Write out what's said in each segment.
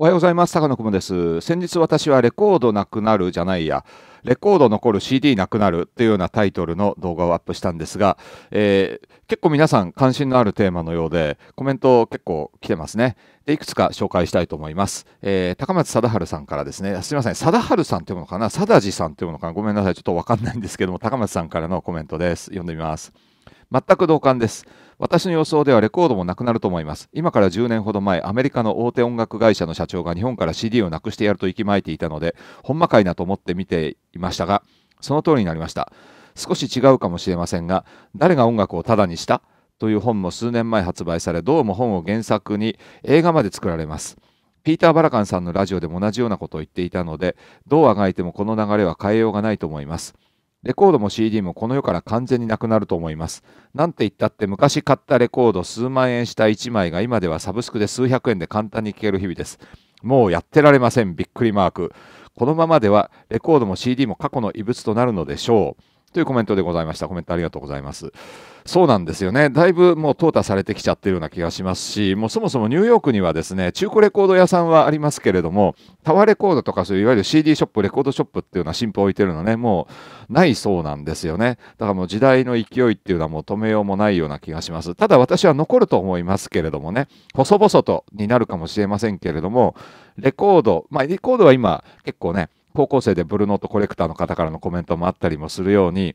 おはようございます高野雲です先日私はレコードなくなるじゃないやレコード残る CD なくなるというようなタイトルの動画をアップしたんですが、えー、結構皆さん関心のあるテーマのようでコメント結構来てますねでいくつか紹介したいと思います、えー、高松貞治さんからですねすみません貞治さんっていうのかな貞治さんっていうのかなごめんなさいちょっとわかんないんですけども高松さんからのコメントです読んでみます全く同感です。私の予想ではレコードもなくなると思います。今から10年ほど前、アメリカの大手音楽会社の社長が日本から CD をなくしてやると息巻いていたので、ほんまかいなと思って見ていましたが、その通りになりました。少し違うかもしれませんが、誰が音楽をタダにしたという本も数年前発売され、どうも本を原作に映画まで作られます。ピーター・バラカンさんのラジオでも同じようなことを言っていたので、どうあがいてもこの流れは変えようがないと思います。レコードも CD もこの世から完全になくなると思います。なんて言ったって昔買ったレコード数万円した1枚が今ではサブスクで数百円で簡単に聴ける日々です。もうやってられません。びっくりマーク。このままではレコードも CD も過去の遺物となるのでしょう。というコメントでございました。コメントありがとうございます。そうなんですよね。だいぶもう淘汰されてきちゃってるような気がしますし、もうそもそもニューヨークにはですね、中古レコード屋さんはありますけれども、タワーレコードとかそういういわゆる CD ショップ、レコードショップっていうのは新譜置いてるのね、もうないそうなんですよね。だからもう時代の勢いっていうのはもう止めようもないような気がします。ただ私は残ると思いますけれどもね、細々とになるかもしれませんけれども、レコード、まあレコードは今結構ね、高校生でブルーノートコレクターの方からのコメントもあったりもするように、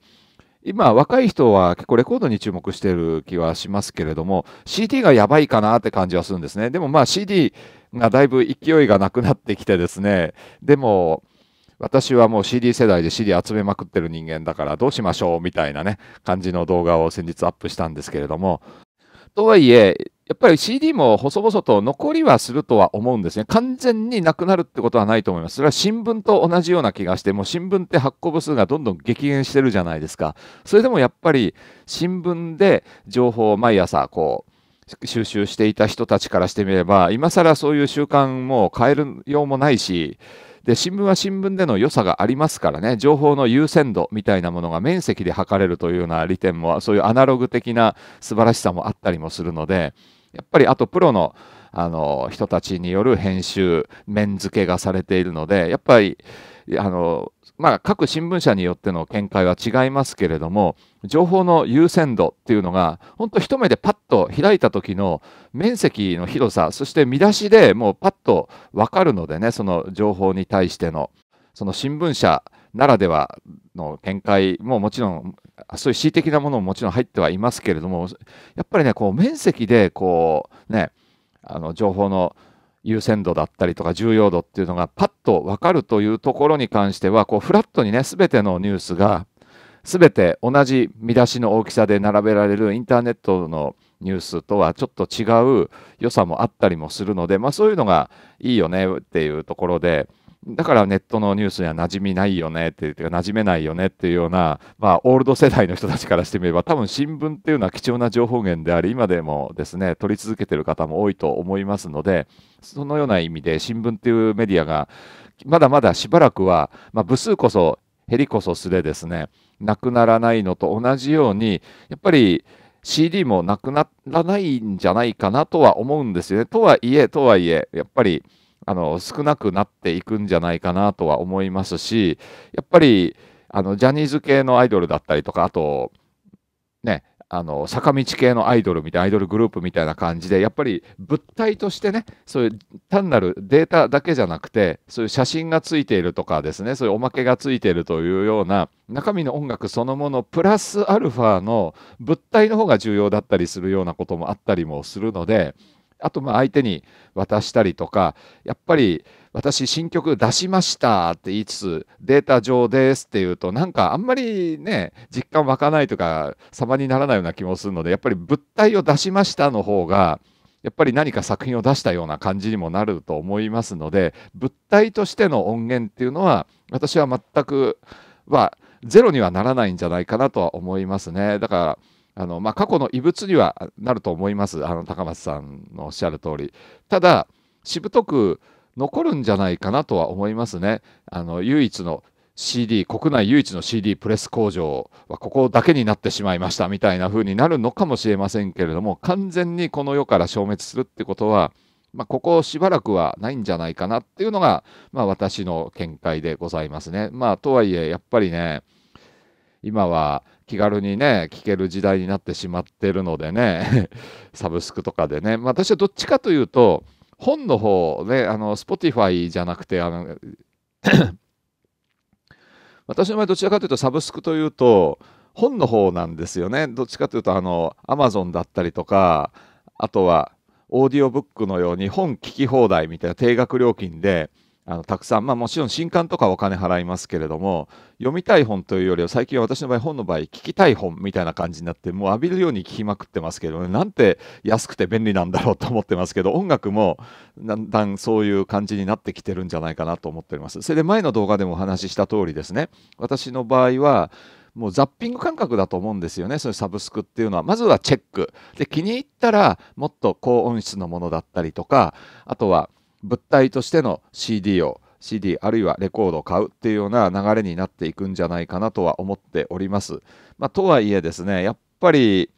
今、若い人は結構レコードに注目している気はしますけれども、CD がやばいかなって感じはするんですね。でもまあ CD がだいぶ勢いがなくなってきてですね、でも、私はもう CD 世代で CD 集めまくってる人間だからどうしましょうみたいなね、感じの動画を先日アップしたんですけれども、とはいえ、やっぱり CD も細々と残りはするとは思うんですね。完全になくなるってことはないと思います。それは新聞と同じような気がして、もう新聞って発行部数がどんどん激減してるじゃないですか。それでもやっぱり新聞で情報を毎朝こう収集していた人たちからしてみれば、今更そういう習慣も変えるようもないし、で新聞は新聞での良さがありますからね情報の優先度みたいなものが面積で測れるというような利点もそういうアナログ的な素晴らしさもあったりもするのでやっぱりあとプロのあの人たちによる編集面付けがされているのでやっぱりあのまあ、各新聞社によっての見解は違いますけれども、情報の優先度っていうのが、本当、一目でパッと開いた時の面積の広さ、そして見出しでもうパッと分かるのでね、その情報に対しての、その新聞社ならではの見解ももちろん、そういう恣意的なものももちろん入ってはいますけれども、やっぱりね、こう面積でこうね、あの情報の優先度だったりとか重要度っていうのがパッと分かるというところに関してはこうフラットにね全てのニュースが全て同じ見出しの大きさで並べられるインターネットのニュースとはちょっと違う良さもあったりもするので、まあ、そういうのがいいよねっていうところでだからネットのニュースには馴染みないよねっていうか馴染めないよねっていうような、まあ、オールド世代の人たちからしてみれば多分新聞っていうのは貴重な情報源であり今でもですね取り続けてる方も多いと思いますのでそのような意味で新聞っていうメディアがまだまだしばらくは、まあ、部数こそ減りこそすれですねなくならないのと同じようにやっぱり CD もなくならないんじゃないかなとは思うんですよね。とはいえとはいえやっぱりあの少なくなっていくんじゃないかなとは思いますしやっぱりあのジャニーズ系のアイドルだったりとかあとねあの坂道系のアイドルみたいなアイドルグループみたいな感じでやっぱり物体としてねそういう単なるデータだけじゃなくてそういう写真がついているとかですねそういうおまけがついているというような中身の音楽そのものプラスアルファの物体の方が重要だったりするようなこともあったりもするのであとまあ相手に渡したりとかやっぱり私新曲出しましたって言いつつデータ上ですっていうとなんかあんまりね実感湧かないとか様にならないような気もするのでやっぱり物体を出しましたの方がやっぱり何か作品を出したような感じにもなると思いますので物体としての音源っていうのは私は全くはゼロにはならないんじゃないかなとは思いますね。だからあの、まあ、過去の異物にはなると思いますあの高松さんのおっしゃる通りただしぶとく残るんじゃないかなとは思いますねあの唯一の CD 国内唯一の CD プレス工場はここだけになってしまいましたみたいな風になるのかもしれませんけれども完全にこの世から消滅するってことは、まあ、ここしばらくはないんじゃないかなっていうのが、まあ、私の見解でございますね。まあ、とはいえやっぱりね今は気軽にね、聞ける時代になってしまってるのでね、サブスクとかでね、まあ、私はどっちかというと、本の方ね、あの、Spotify じゃなくて、あの 私の場合どちらかというとサブスクというと、本の方なんですよね。どっちかというと、あの、Amazon だったりとか、あとは、オーディオブックのように本聞き放題みたいな定額料金で、あのたくさん、まあ、もちろん新刊とかお金払いますけれども読みたい本というよりは最近私の場合本の場合聞きたい本みたいな感じになってもう浴びるように聞きまくってますけど、ね、なんて安くて便利なんだろうと思ってますけど音楽もだんだんそういう感じになってきてるんじゃないかなと思っておりますそれで前の動画でもお話しした通りですね私の場合はもうザッピング感覚だと思うんですよね、そのサブスクっていうのは。まずはチェック。で、気に入ったら、もっと高音質のものだったりとか、あとは、物体としての CD を CD あるいはレコードを買うっていうような流れになっていくんじゃないかなとは思っております。まあ、とはいえですねやっぱり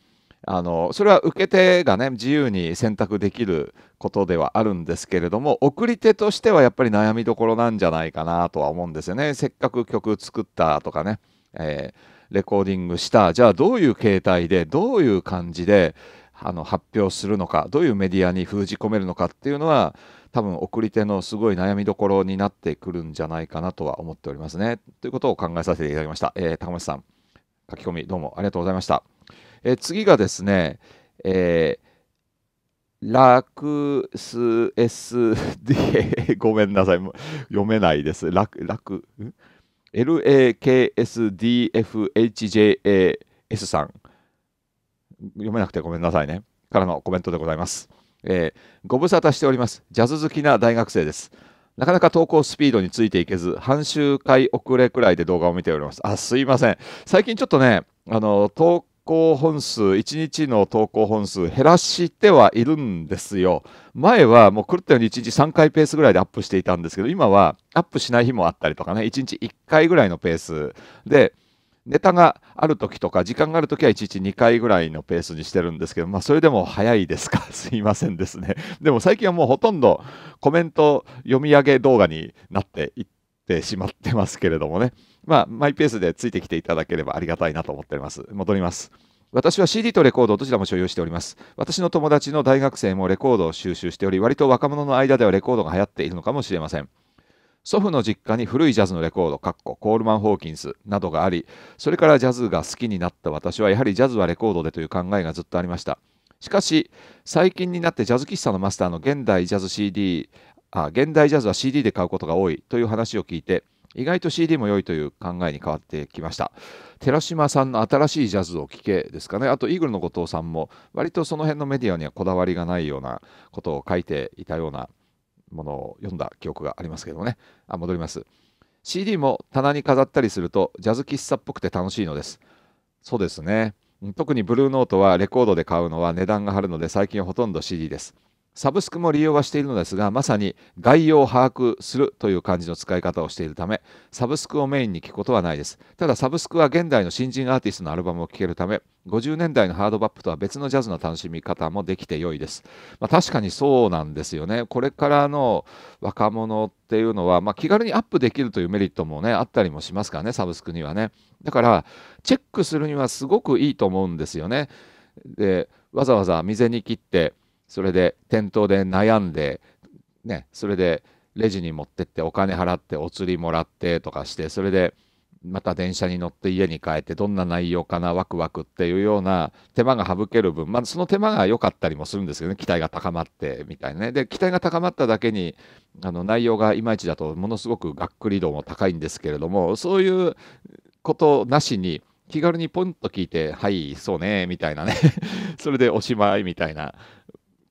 あのそれは受け手がね自由に選択できることではあるんですけれども送り手としてはやっぱり悩みどころなんじゃないかなとは思うんですよねせっかく曲作ったとかね、えー、レコーディングしたじゃあどういう形態でどういう感じであの発表するのかどういうメディアに封じ込めるのかっていうのは多分送り手のすごい悩みどころになってくるんじゃないかなとは思っておりますね。ということを考えさせていただきました。えー、高松さん、書き込みどうもありがとうございました。えー、次がですね、えー、ラクス SD ごめんなさい、読めないです。ラク、ラク、LAKSDFHJAS さん、読めなくてごめんなさいね、からのコメントでございます。えー、ご無沙汰しておりますジャズ好きな大学生ですなかなか投稿スピードについていけず半周回遅れくらいで動画を見ておりますあすいません最近ちょっとねあの投稿本数1日の投稿本数減らしてはいるんですよ前はもう狂ったように1日3回ペースぐらいでアップしていたんですけど今はアップしない日もあったりとかね1日1回ぐらいのペースでネタがある時とか、時間がある時は1日2回ぐらいのペースにしてるんですけど、まあ、それでも早いですか、すいませんですね。でも最近はもうほとんどコメント読み上げ動画になっていってしまってますけれどもね、まあ、マイペースでついてきていただければありがたいなと思っております。戻ります。私は CD とレコードどちらも所有しております。私の友達の大学生もレコードを収集しており、割と若者の間ではレコードが流行っているのかもしれません。祖父の実家に古いジャズのレコード、カッコ、コールマン・ホーキンスなどがあり、それからジャズが好きになった私は、やはりジャズはレコードでという考えがずっとありました。しかし、最近になってジャズ喫茶のマスターの現代ジャズ CD、あ現代ジャズは CD で買うことが多いという話を聞いて、意外と CD も良いという考えに変わってきました。寺島さんの新しいジャズを聴けですかね、あとイーグルの後藤さんも、割とその辺のメディアにはこだわりがないようなことを書いていたようなものを読んだ記憶がありますけどもねあ戻ります CD も棚に飾ったりするとジャズ喫茶っぽくて楽しいのですそうですね特にブルーノートはレコードで買うのは値段が張るので最近ほとんど CD ですサブスクも利用はしているのですがまさに概要を把握するという感じの使い方をしているためサブスクをメインに聞くことはないですただサブスクは現代の新人アーティストのアルバムを聴けるため50年代のハードバップとは別のジャズの楽しみ方もできて良いです、まあ、確かにそうなんですよねこれからの若者っていうのは、まあ、気軽にアップできるというメリットもねあったりもしますからねサブスクにはねだからチェックするにはすごくいいと思うんですよねでわざわざ未然に切ってそれで店頭で悩んで、ね、それでレジに持ってってお金払ってお釣りもらってとかしてそれでまた電車に乗って家に帰ってどんな内容かなワクワクっていうような手間が省ける分、まあ、その手間が良かったりもするんですけどね期待が高まってみたいなねで期待が高まっただけにあの内容がいまいちだとものすごくがっくり度も高いんですけれどもそういうことなしに気軽にポンと聞いて「はいそうね」みたいなね それでおしまいみたいな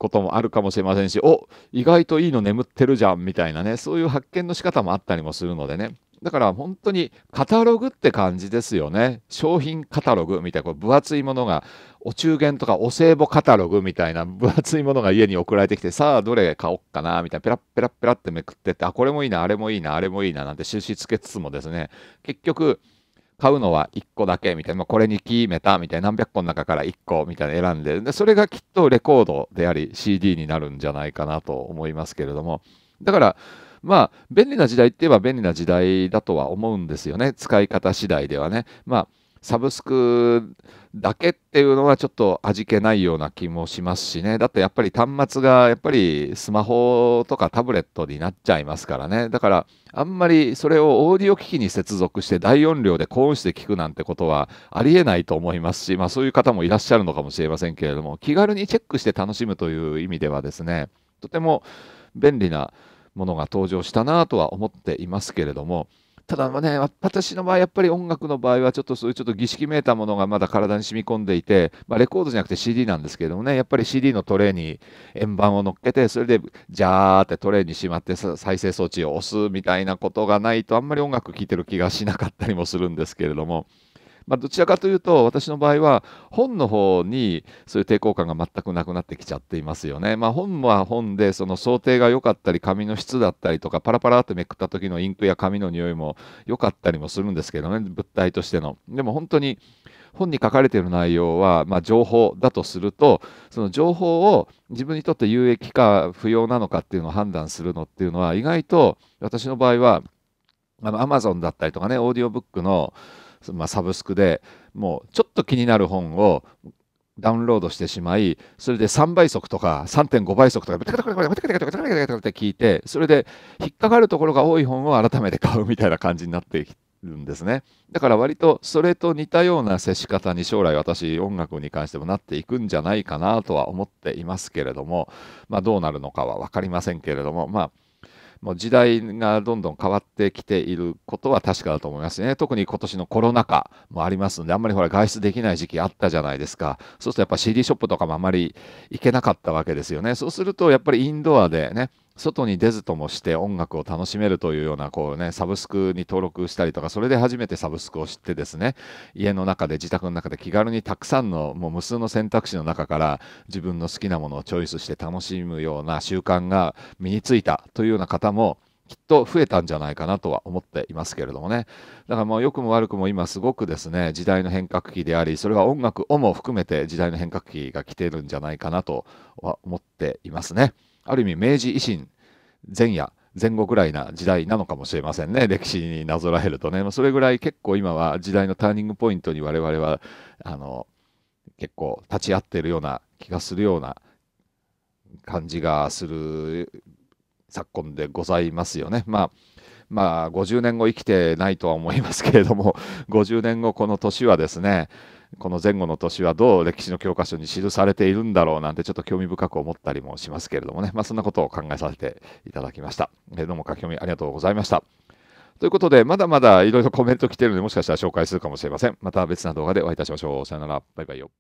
こともあるかもしれませんし、お意外といいの眠ってるじゃんみたいなね、そういう発見の仕方もあったりもするのでね。だから本当にカタログって感じですよね。商品カタログみたいな、こ分厚いものが、お中元とかお歳暮カタログみたいな分厚いものが家に送られてきて、さあどれ買おっかな、みたいな、ペラッペラッペラってめくってって、あ、これもいいな、あれもいいな、あれもいいな、なんて印つけつつもですね、結局、買うのは1個だけみたいな、まこれに決めたみたいな、何百個の中から1個みたいな選んでで、それがきっとレコードであり CD になるんじゃないかなと思いますけれども、だから、まあ、便利な時代って言えば便利な時代だとは思うんですよね、使い方次第ではね。まあサブスクだけっていうのはちょっと味気ないような気もしますしねだってやっぱり端末がやっぱりスマホとかタブレットになっちゃいますからねだからあんまりそれをオーディオ機器に接続して大音量で高音質で聞くなんてことはありえないと思いますし、まあ、そういう方もいらっしゃるのかもしれませんけれども気軽にチェックして楽しむという意味ではですねとても便利なものが登場したなとは思っていますけれどもただね、私の場合、やっぱり音楽の場合は、ちょっとそういうちょっと儀式めいたものがまだ体に染み込んでいて、まあ、レコードじゃなくて CD なんですけどもね、やっぱり CD のトレーに円盤を乗っけて、それで、ジャーってトレーにしまって再生装置を押すみたいなことがないと、あんまり音楽聴いてる気がしなかったりもするんですけれども。まあ、どちらかというと私の場合は本の方にそういう抵抗感が全くなくなってきちゃっていますよね。まあ、本は本でその想定が良かったり紙の質だったりとかパラパラってめくった時のインクや紙の匂いも良かったりもするんですけどね物体としての。でも本当に本に書かれている内容は、まあ、情報だとするとその情報を自分にとって有益か不要なのかっていうのを判断するのっていうのは意外と私の場合はあのゾンだったりとかねオーディオブックのまあ、サブスクでもうちょっと気になる本をダウンロードしてしまい、それで3倍速とか3.5倍速とか、ブタクタクタクタクタクタクタって聞いて、それで引っかかるところが多い本を改めて買うみたいな感じになってるんですね。だから割とそれと似たような接し方に将来私音楽に関してもなっていくんじゃないかなとは思っていますけれども、まあどうなるのかは分かりませんけれども、まあもう時代がどんどん変わってきていることは確かだと思いますね。特に今年のコロナ禍もありますので、あんまりほら外出できない時期あったじゃないですか。そうするとやっぱ CD ショップとかもあまり行けなかったわけですよね。そうするとやっぱりインドアでね、外に出ずともして音楽を楽しめるというようなこう、ね、サブスクに登録したりとかそれで初めてサブスクを知ってですね家の中で自宅の中で気軽にたくさんのもう無数の選択肢の中から自分の好きなものをチョイスして楽しむような習慣が身についたというような方もきっと増えたんじゃないかなとは思っていますけれどもねだからもう良くも悪くも今すごくですね時代の変革期でありそれは音楽をも含めて時代の変革期が来ているんじゃないかなとは思っていますね。ある意味明治維新前夜前後ぐらいな時代なのかもしれませんね歴史になぞらえるとね、まそれぐらい結構今は時代のターニングポイントに我々はあの結構立ち会っているような気がするような感じがする昨今でございますよね。まあまあ、50年後生きてないとは思いますけれども、50 年後、この年はですね、この前後の年はどう歴史の教科書に記されているんだろうなんてちょっと興味深く思ったりもしますけれどもね、まあ、そんなことを考えさせていただきました。えどうも書き込みありがとうございました。ということで、まだまだいろいろコメント来てるので、もしかしたら紹介するかもしれません。また別な動画でお会いいたしましょう。さよなら。バイバイよ。